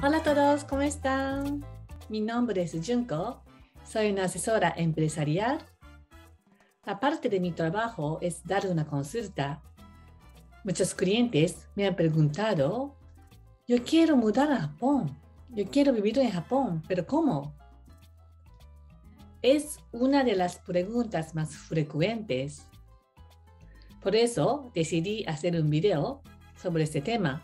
Hola a todos, ¿cómo están? Mi nombre es Junko, soy una asesora empresarial. Aparte de mi trabajo es dar una consulta. Muchos clientes me han preguntado, yo quiero mudar a Japón, yo quiero vivir en Japón, pero ¿cómo? Es una de las preguntas más frecuentes. Por eso decidí hacer un video sobre este tema.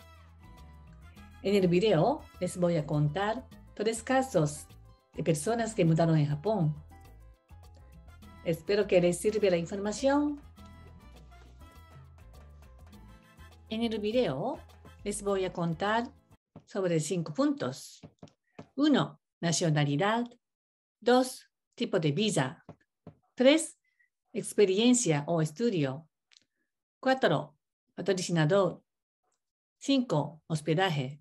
En el video les voy a contar tres casos de personas que mudaron en Japón. Espero que les sirva la información. En el video les voy a contar sobre cinco puntos. 1. Nacionalidad. Dos, Tipo de visa. 3. Experiencia o estudio. 4. Patrocinador. 5. Hospedaje.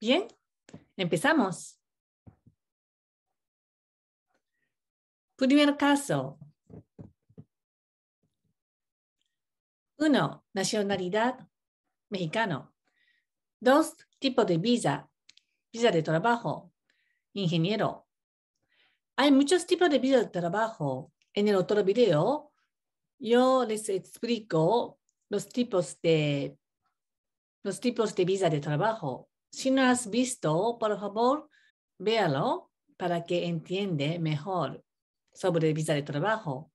Bien, empezamos. Primer caso. Uno, Nacionalidad mexicano. Dos, Tipo de visa. Visa de trabajo. Ingeniero. Hay muchos tipos de visa de trabajo. En el otro video, yo les explico los tipos de, los tipos de visa de trabajo. Si no has visto, por favor, véalo para que entiende mejor sobre visa de trabajo.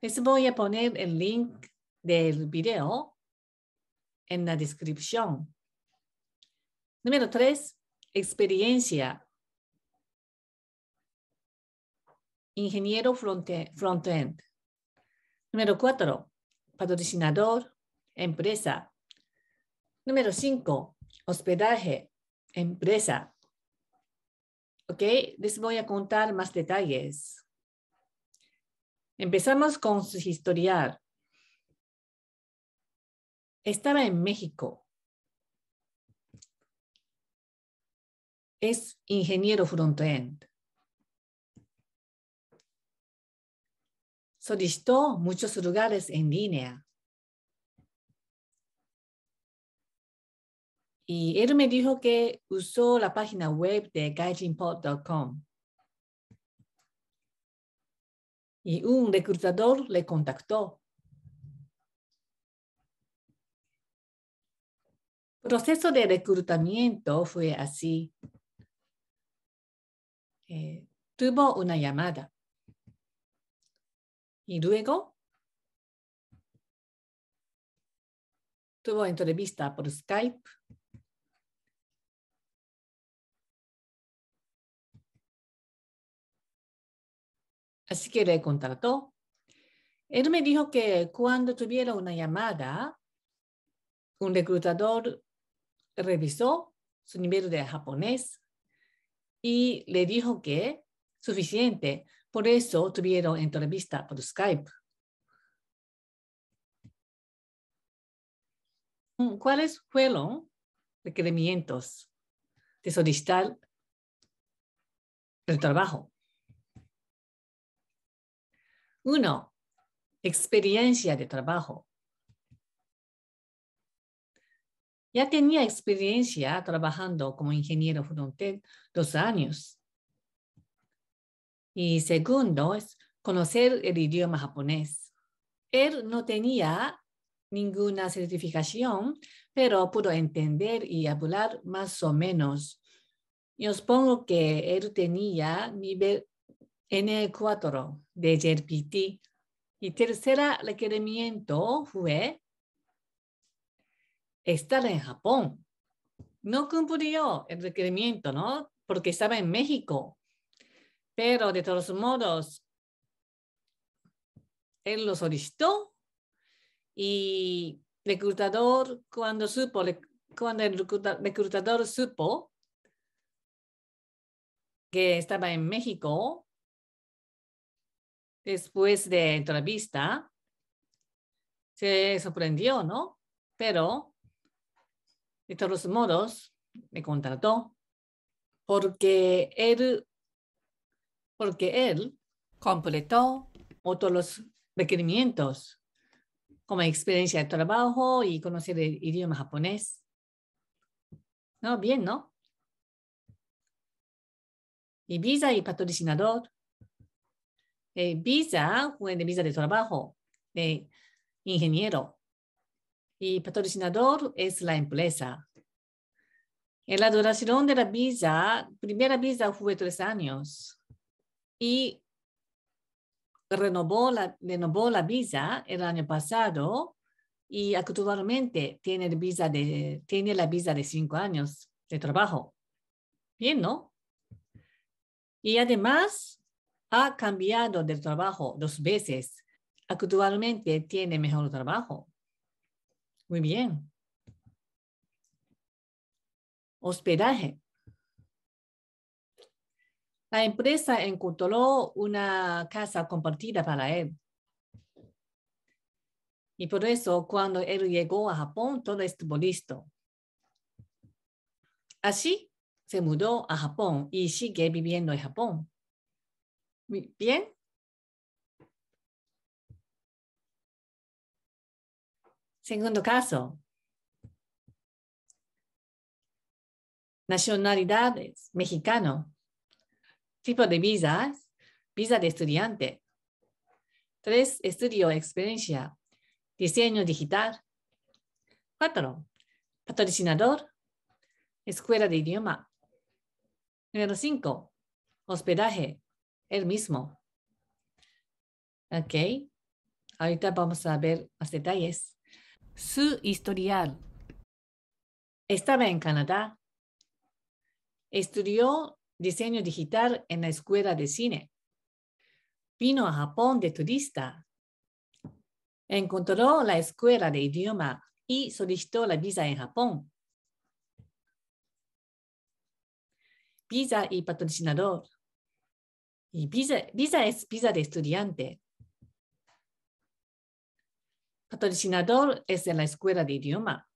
Les voy a poner el link del video en la descripción. Número tres, Experiencia. Ingeniero front-end. Número cuatro, Patrocinador. Empresa. Número 5 hospedaje, empresa. ¿Ok? Les voy a contar más detalles. Empezamos con su historial. Estaba en México. Es ingeniero front-end. Solicitó muchos lugares en línea. Y él me dijo que usó la página web de gaijinpod.com. Y un reclutador le contactó. El proceso de reclutamiento fue así. Eh, tuvo una llamada. Y luego tuvo entrevista por Skype Así que le contrató. Él me dijo que cuando tuviera una llamada, un reclutador revisó su nivel de japonés y le dijo que suficiente. Por eso tuvieron entrevista por Skype. Mm, ¿Cuáles fueron requerimientos de solicitar el trabajo? Uno, experiencia de trabajo. Ya tenía experiencia trabajando como ingeniero frontend dos años. Y segundo, es conocer el idioma japonés. Él no tenía ninguna certificación, pero pudo entender y hablar más o menos. Yo supongo que él tenía nivel N4 de JPT. Y tercer requerimiento fue estar en Japón. No cumplió el requerimiento, ¿no? Porque estaba en México. Pero de todos modos, él lo solicitó y reclutador, cuando supo, cuando el reclutador supo que estaba en México, después de entrevista, se sorprendió, ¿no? Pero, de todos modos, me contrató porque él, porque él completó otros requerimientos como experiencia de trabajo y conocer el idioma japonés. No, bien, ¿no? Y visa y patrocinador eh, visa fue de visa de trabajo de ingeniero y patrocinador es la empresa. En la duración de la visa, primera visa fue tres años y renovó la, renovó la visa el año pasado y actualmente tiene, visa de, tiene la visa de cinco años de trabajo. Bien, ¿no? Y además, ha cambiado de trabajo dos veces. Actualmente tiene mejor trabajo. Muy bien. Hospedaje. La empresa encontró una casa compartida para él. Y por eso, cuando él llegó a Japón, todo estuvo listo. Así, se mudó a Japón y sigue viviendo en Japón. Muy bien. Segundo caso. Nacionalidades, mexicano. Tipo de visas, visa de estudiante. Tres, estudio, experiencia, diseño digital. Cuatro, patrocinador, escuela de idioma. Número cinco, hospedaje, el mismo. Ok. Ahorita vamos a ver los detalles. Su historial. Estaba en Canadá. Estudió diseño digital en la escuela de cine. Vino a Japón de turista. Encontró la escuela de idioma y solicitó la visa en Japón. Visa y patrocinador. Y visa, es visa de estudiante. Patrocinador es de la escuela de idioma.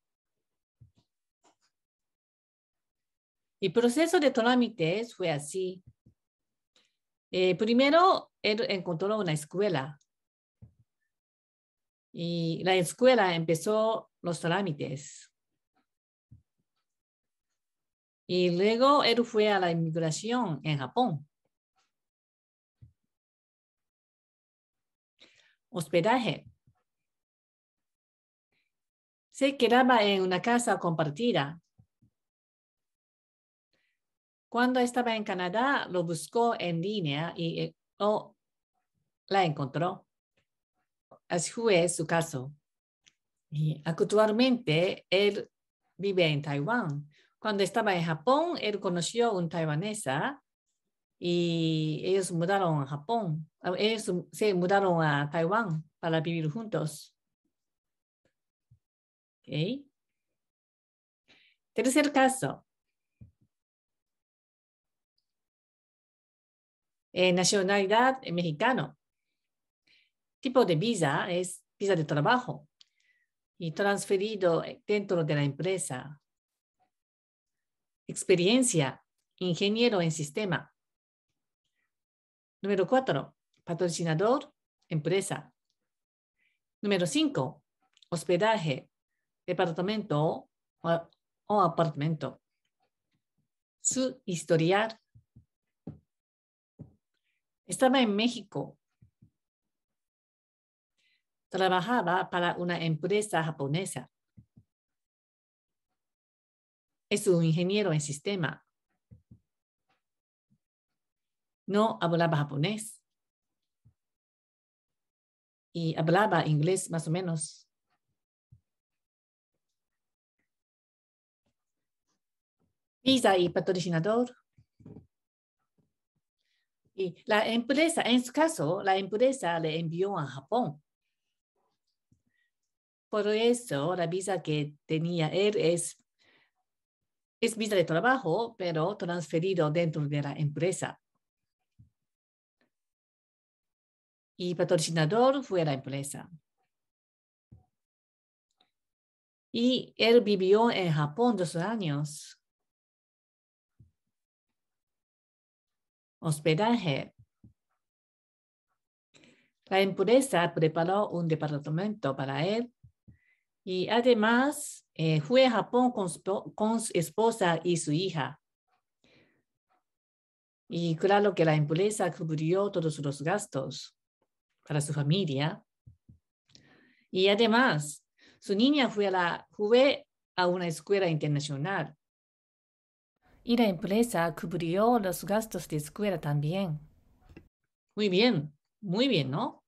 El proceso de trámites fue así. Eh, primero, él encontró una escuela. Y la escuela empezó los trámites. Y luego él fue a la inmigración en Japón. hospedaje. Se quedaba en una casa compartida. Cuando estaba en Canadá, lo buscó en línea y eh, la encontró. Así fue su caso. Y actualmente él vive en Taiwán. Cuando estaba en Japón, él conoció a una taiwanesa y ellos mudaron a Japón, ah, ellos se mudaron a Taiwán para vivir juntos. Okay. Tercer caso. Eh, nacionalidad eh, mexicano. Tipo de visa es visa de trabajo y transferido eh, dentro de la empresa. Experiencia, ingeniero en sistema. Número cuatro, patrocinador, empresa. Número cinco, hospedaje, departamento o, apartamento. Su historial. Estaba en México. Trabajaba para una empresa japonesa. Es un ingeniero en sistema no hablaba japonés. Y hablaba inglés más o menos. Visa y patrocinador. Y la empresa, en su caso, la empresa le envió a Japón. Por eso la visa que tenía él es, es visa de trabajo, pero transferido dentro de la empresa. y patrocinador fue la empresa. Y él vivió en Japón dos años. Hospedaje. La empresa preparó un departamento para él y además eh, fue a Japón con, con su esposa y su hija. Y claro que la empresa cubrió todos los gastos para su familia. Y además, su niña fue a la, a una escuela internacional. Y la empresa cubrió los gastos de escuela también. Muy bien, muy bien, ¿no?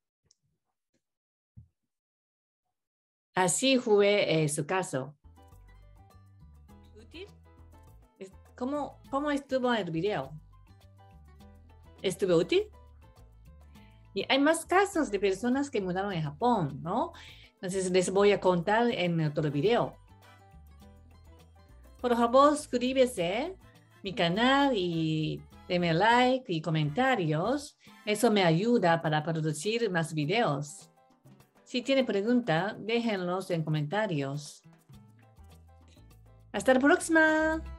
Así fue eh, su caso. ¿Cómo, ¿Cómo estuvo el video? ¿Estuvo útil? Y hay más casos de personas que mudaron a Japón, ¿no? Entonces les voy a contar en otro video. Por favor, suscríbese a mi canal y déme like y comentarios. Eso me ayuda para producir más videos. Si tiene pregunta, déjenlos en comentarios. Hasta la próxima.